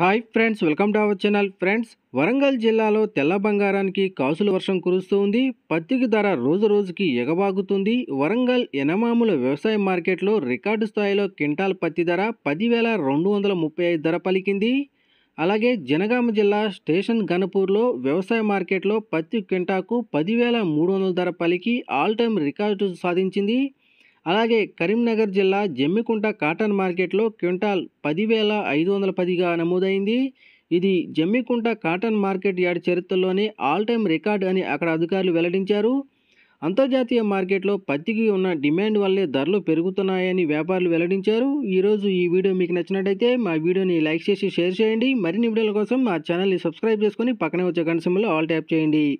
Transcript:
hi friends welcome to our channel friends Warangal జిల్లాలో తెల్ల బంగారానికి కాసుల వర్షం కురుస్తూ ఉంది పత్తికి ధర రోజు రోజుకి ఎగబాగుతుంది వరంగల్ ఎనమాముల వ్యవసాయ మార్కెట్లో రికార్డు స్థాయిలో క్వింటాల్ పత్తి ధర పదివేల రెండు వందల ముప్పై ఐదు ధర పలికింది అలాగే జనగామ జిల్లా స్టేషన్ గణపూర్లో వ్యవసాయ మార్కెట్లో పత్తి క్వింటాకు పదివేల మూడు వందల ధర పలికి ఆల్ టైమ్ రికార్డు సాధించింది అలాగే కరీంనగర్ జిల్లా జమ్మికుంట కాటన్ మార్కెట్లో క్వింటాల్ పదివేల ఐదు వందల పదిగా నమోదైంది ఇది జమ్మికుంట కాటన్ మార్కెట్ యార్డ్ చరిత్రలోనే ఆల్ టైమ్ రికార్డ్ అని అక్కడ అధికారులు వెల్లడించారు అంతర్జాతీయ మార్కెట్లో పత్తికి ఉన్న డిమాండ్ వల్లే ధరలు పెరుగుతున్నాయని వ్యాపారులు వెల్లడించారు ఈరోజు ఈ వీడియో మీకు నచ్చినట్టయితే మా వీడియోని లైక్ చేసి షేర్ చేయండి మరిన్ని వీడియోల కోసం మా ఛానల్ని సబ్స్క్రైబ్ చేసుకొని పక్కనే వచ్చే గంట ఆల్ ట్యాప్ చేయండి